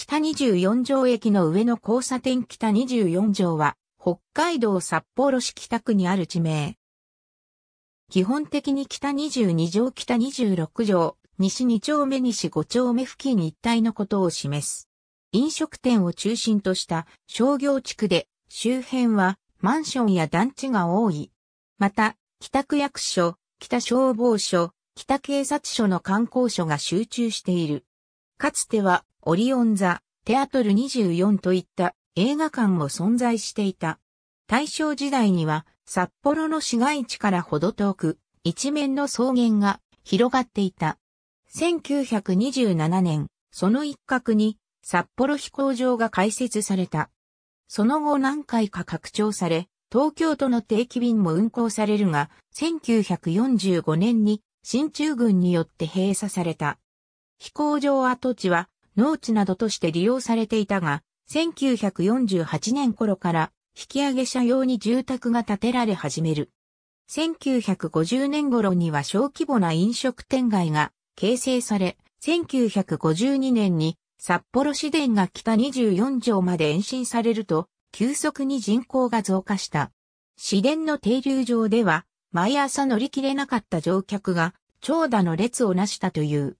北24条駅の上の交差点北24条は、北海道札幌市北区にある地名。基本的に北22条北26条、西2丁目西5丁目付近一帯のことを示す。飲食店を中心とした商業地区で、周辺はマンションや団地が多い。また、北区役所、北消防署、北警察署の観光署が集中している。かつてはオリオン座、テアトル24といった映画館も存在していた。大正時代には札幌の市街地からほど遠く、一面の草原が広がっていた。1927年、その一角に札幌飛行場が開設された。その後何回か拡張され、東京都の定期便も運行されるが、1945年に新中軍によって閉鎖された。飛行場跡地は農地などとして利用されていたが、1948年頃から引き上げ車用に住宅が建てられ始める。1950年頃には小規模な飲食店街が形成され、1952年に札幌市電が北24条まで延伸されると、急速に人口が増加した。市電の停留場では、毎朝乗り切れなかった乗客が、長蛇の列をなしたという。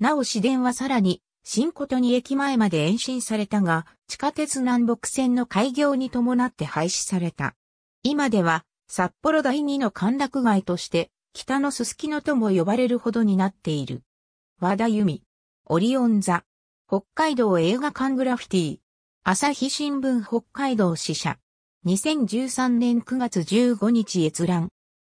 なお市電はさらに、新琴に駅前まで延伸されたが、地下鉄南北線の開業に伴って廃止された。今では、札幌第二の歓楽街として、北のすすきのとも呼ばれるほどになっている。和田由美、オリオン座、北海道映画館グラフィティ、朝日新聞北海道支社、2013年9月15日閲覧、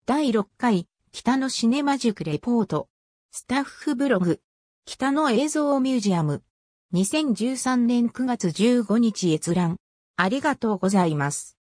第6回、北のシネマ塾レポート、スタッフブログ、北の映像ミュージアム。2013年9月15日閲覧。ありがとうございます。